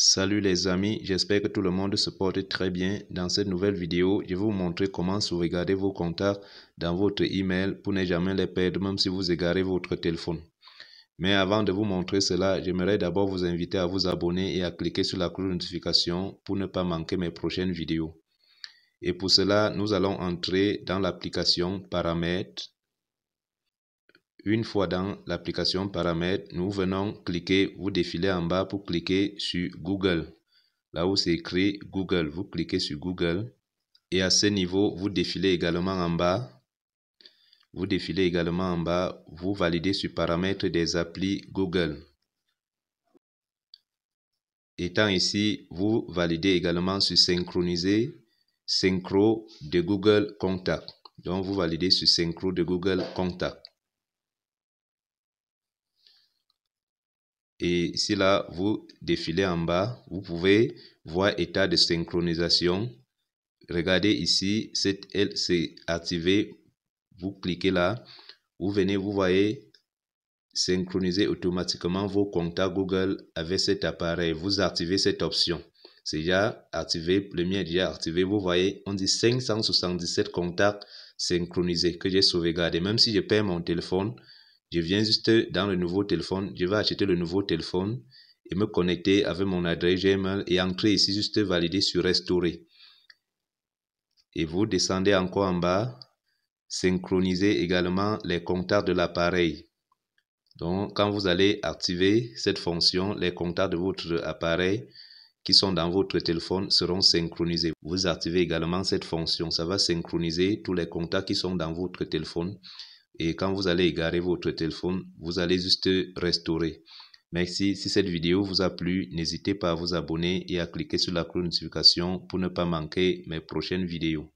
Salut les amis, j'espère que tout le monde se porte très bien. Dans cette nouvelle vidéo, je vais vous montrer comment sauvegarder vos contacts dans votre email pour ne jamais les perdre même si vous égarez votre téléphone. Mais avant de vous montrer cela, j'aimerais d'abord vous inviter à vous abonner et à cliquer sur la cloche de notification pour ne pas manquer mes prochaines vidéos. Et pour cela, nous allons entrer dans l'application Paramètres une fois dans l'application Paramètres, nous venons cliquer, vous défilez en bas pour cliquer sur Google. Là où c'est écrit Google, vous cliquez sur Google. Et à ce niveau, vous défilez également en bas. Vous défilez également en bas, vous validez sur Paramètres des applis Google. Étant ici, vous validez également sur Synchroniser, Synchro de Google Contact. Donc, vous validez sur Synchro de Google Contact. Et si là, vous défilez en bas, vous pouvez voir état de synchronisation. Regardez ici, cette elle s'est activée. Vous cliquez là. Vous venez, vous voyez, synchroniser automatiquement vos contacts Google avec cet appareil. Vous activez cette option. C'est déjà activé, premier déjà activé. Vous voyez, on dit 577 contacts synchronisés que j'ai sauvegardés. Même si je perds mon téléphone, je viens juste dans le nouveau téléphone, je vais acheter le nouveau téléphone et me connecter avec mon adresse Gmail et entrer ici, juste valider sur restaurer. Et vous descendez encore en bas, synchroniser également les contacts de l'appareil. Donc, quand vous allez activer cette fonction, les contacts de votre appareil qui sont dans votre téléphone seront synchronisés. Vous activez également cette fonction. Ça va synchroniser tous les contacts qui sont dans votre téléphone et quand vous allez égarer votre téléphone, vous allez juste restaurer. Merci, si cette vidéo vous a plu, n'hésitez pas à vous abonner et à cliquer sur la cloche notification pour ne pas manquer mes prochaines vidéos.